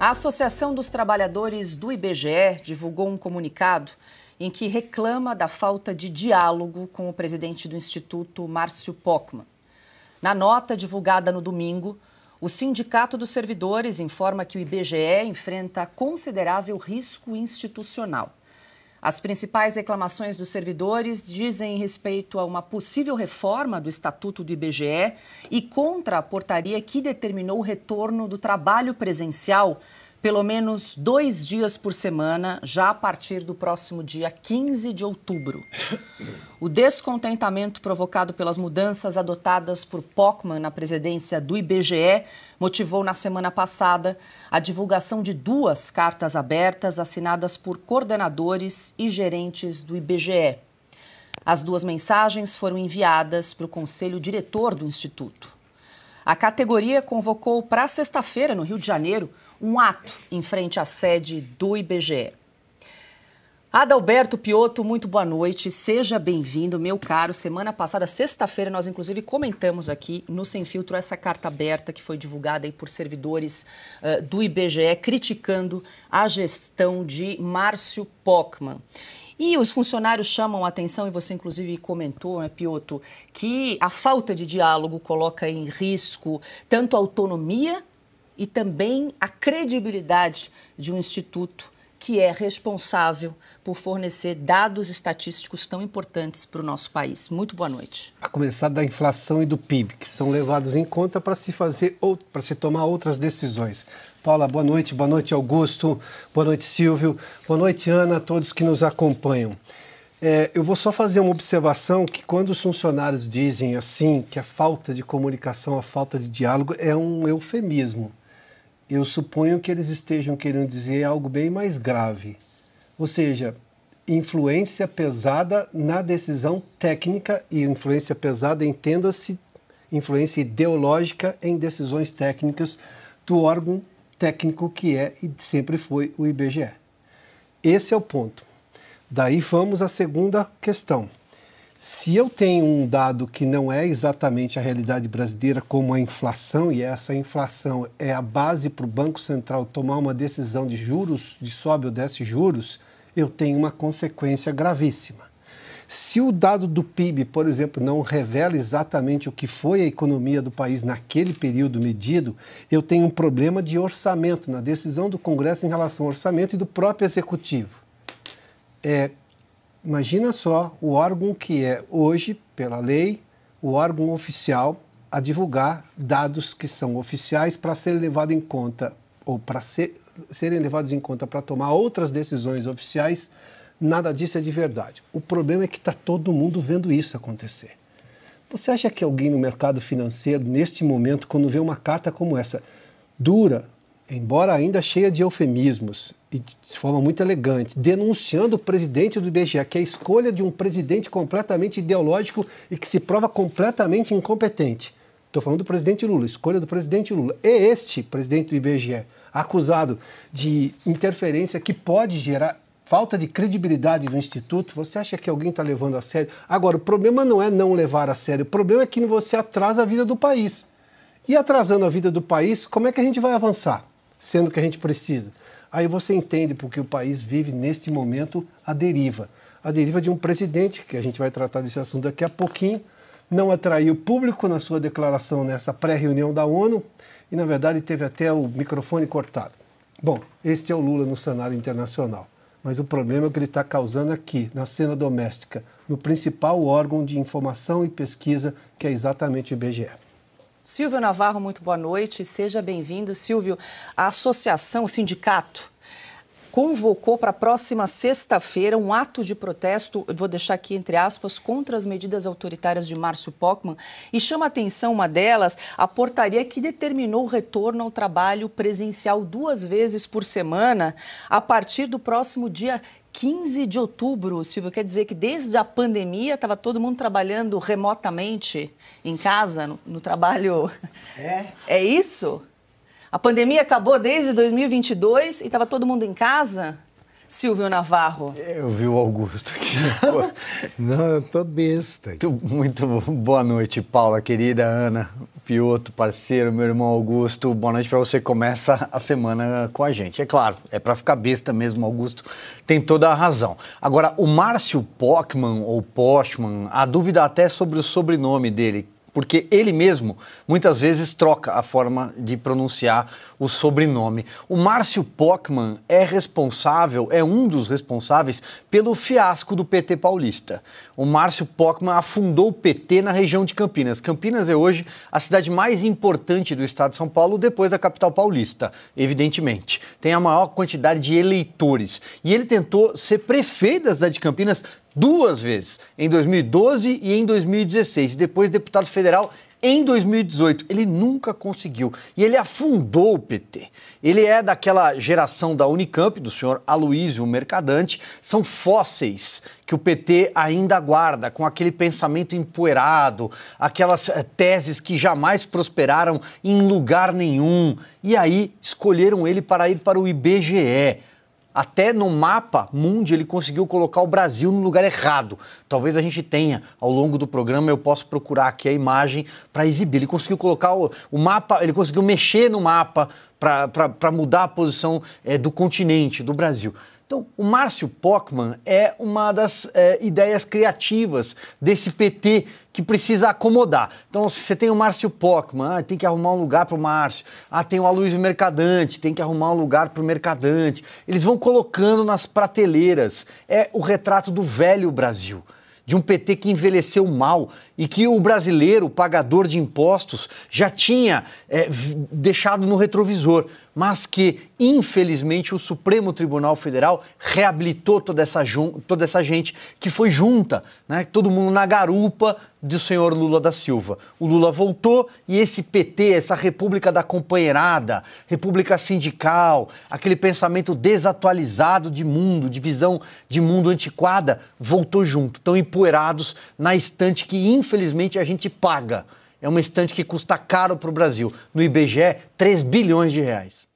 A Associação dos Trabalhadores do IBGE divulgou um comunicado em que reclama da falta de diálogo com o presidente do Instituto, Márcio Pockmann. Na nota divulgada no domingo, o Sindicato dos Servidores informa que o IBGE enfrenta considerável risco institucional. As principais reclamações dos servidores dizem respeito a uma possível reforma do Estatuto do IBGE e contra a portaria que determinou o retorno do trabalho presencial pelo menos dois dias por semana, já a partir do próximo dia 15 de outubro. O descontentamento provocado pelas mudanças adotadas por Pockman na presidência do IBGE motivou na semana passada a divulgação de duas cartas abertas assinadas por coordenadores e gerentes do IBGE. As duas mensagens foram enviadas para o conselho diretor do Instituto. A categoria convocou para sexta-feira, no Rio de Janeiro, um ato em frente à sede do IBGE. Adalberto Piotto, muito boa noite. Seja bem-vindo, meu caro. Semana passada, sexta-feira, nós inclusive comentamos aqui no Sem Filtro essa carta aberta que foi divulgada aí por servidores uh, do IBGE criticando a gestão de Márcio Pockmann. E os funcionários chamam a atenção, e você inclusive comentou, né, Pioto, que a falta de diálogo coloca em risco tanto a autonomia e também a credibilidade de um instituto que é responsável por fornecer dados estatísticos tão importantes para o nosso país. Muito boa noite. A começar da inflação e do PIB, que são levados em conta para se fazer ou para se tomar outras decisões. Paula, boa noite, boa noite Augusto, boa noite Silvio, boa noite Ana, a todos que nos acompanham. É, eu vou só fazer uma observação que quando os funcionários dizem assim que a falta de comunicação, a falta de diálogo é um eufemismo eu suponho que eles estejam querendo dizer algo bem mais grave. Ou seja, influência pesada na decisão técnica e influência pesada, entenda-se, influência ideológica em decisões técnicas do órgão técnico que é e sempre foi o IBGE. Esse é o ponto. Daí vamos à segunda questão. Se eu tenho um dado que não é exatamente a realidade brasileira, como a inflação, e essa inflação é a base para o Banco Central tomar uma decisão de juros, de sobe ou desce juros, eu tenho uma consequência gravíssima. Se o dado do PIB, por exemplo, não revela exatamente o que foi a economia do país naquele período medido, eu tenho um problema de orçamento, na decisão do Congresso em relação ao orçamento e do próprio Executivo. É Imagina só o órgão que é hoje, pela lei, o órgão oficial a divulgar dados que são oficiais para serem levados em conta ou para ser, serem levados em conta para tomar outras decisões oficiais, nada disso é de verdade. O problema é que está todo mundo vendo isso acontecer. Você acha que alguém no mercado financeiro, neste momento, quando vê uma carta como essa, dura, embora ainda cheia de eufemismos, e de forma muito elegante, denunciando o presidente do IBGE, que é a escolha de um presidente completamente ideológico e que se prova completamente incompetente. Estou falando do presidente Lula, escolha do presidente Lula. E é este presidente do IBGE, acusado de interferência que pode gerar falta de credibilidade do Instituto, você acha que alguém está levando a sério? Agora, o problema não é não levar a sério, o problema é que você atrasa a vida do país. E atrasando a vida do país, como é que a gente vai avançar? Sendo que a gente precisa Aí você entende porque o país vive, neste momento, a deriva. A deriva de um presidente, que a gente vai tratar desse assunto daqui a pouquinho, não atraiu público na sua declaração nessa pré-reunião da ONU e, na verdade, teve até o microfone cortado. Bom, este é o Lula no cenário internacional. Mas o problema é o que ele está causando aqui, na cena doméstica, no principal órgão de informação e pesquisa, que é exatamente o IBGE. Silvio Navarro, muito boa noite. Seja bem-vindo. Silvio, a associação, o sindicato, convocou para a próxima sexta-feira um ato de protesto, vou deixar aqui entre aspas, contra as medidas autoritárias de Márcio Pockman e chama atenção uma delas, a portaria que determinou o retorno ao trabalho presencial duas vezes por semana a partir do próximo dia 15 de outubro, Silvio, quer dizer que desde a pandemia estava todo mundo trabalhando remotamente em casa, no, no trabalho. É? É isso? A pandemia acabou desde 2022 e estava todo mundo em casa? Silvio Navarro? Eu vi o Augusto aqui. Não, eu tô besta. Muito, muito boa noite, Paula, querida Ana. Pioto, parceiro, meu irmão Augusto. Boa noite para você. Começa a semana com a gente. É claro, é para ficar besta mesmo, Augusto tem toda a razão. Agora, o Márcio Pockman ou Postman, a dúvida até sobre o sobrenome dele porque ele mesmo muitas vezes troca a forma de pronunciar o sobrenome. O Márcio Pockmann é responsável, é um dos responsáveis pelo fiasco do PT paulista. O Márcio Pockmann afundou o PT na região de Campinas. Campinas é hoje a cidade mais importante do estado de São Paulo, depois da capital paulista, evidentemente. Tem a maior quantidade de eleitores. E ele tentou ser prefeito da cidade de Campinas duas vezes, em 2012 e em 2016, e depois deputado federal em 2018. Ele nunca conseguiu e ele afundou o PT. Ele é daquela geração da Unicamp, do senhor Aloísio Mercadante. São fósseis que o PT ainda guarda, com aquele pensamento empoeirado, aquelas eh, teses que jamais prosperaram em lugar nenhum. E aí escolheram ele para ir para o IBGE até no mapa mundi ele conseguiu colocar o Brasil no lugar errado. Talvez a gente tenha, ao longo do programa, eu possa procurar aqui a imagem para exibir. Ele conseguiu colocar o, o, mapa, ele conseguiu mexer no mapa para mudar a posição é, do continente, do Brasil. Então, o Márcio Pockmann é uma das é, ideias criativas desse PT que precisa acomodar. Então, se você tem o Márcio Pockmann, ah, tem que arrumar um lugar para o Márcio. Ah, tem o Aloysio Mercadante, tem que arrumar um lugar para o Mercadante. Eles vão colocando nas prateleiras. É o retrato do velho Brasil de um PT que envelheceu mal e que o brasileiro, o pagador de impostos, já tinha é, deixado no retrovisor mas que, infelizmente, o Supremo Tribunal Federal reabilitou toda essa, toda essa gente que foi junta, né? todo mundo na garupa do senhor Lula da Silva. O Lula voltou e esse PT, essa república da companheirada, república sindical, aquele pensamento desatualizado de mundo, de visão de mundo antiquada, voltou junto. Estão empoeirados na estante que, infelizmente, a gente paga. É uma estante que custa caro para o Brasil. No IBGE, 3 bilhões de reais.